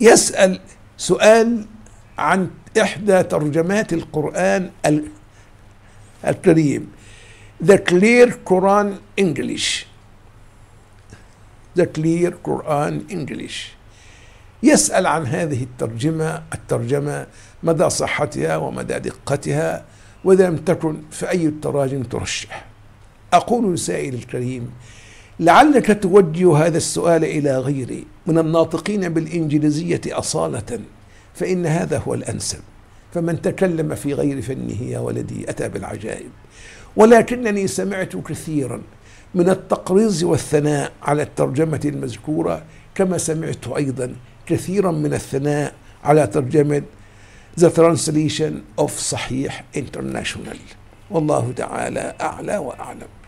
يسأل سؤال عن إحدى ترجمات القرآن الكريم The Clear Quran English The Clear Quran English يسأل عن هذه الترجمة الترجمة مدى صحتها ومدى دقتها وإذا لم تكن فأي التراجم ترشح أقول للسائل الكريم لعلك توجه هذا السؤال إلى غيري من الناطقين بالإنجليزية أصالة فإن هذا هو الأنسب فمن تكلم في غير فنه يا ولدي أتى بالعجائب ولكنني سمعت كثيرا من التقريز والثناء على الترجمة المذكورة كما سمعت أيضا كثيرا من الثناء على ترجمة The Translation of صحيح International والله تعالى أعلى وأعلم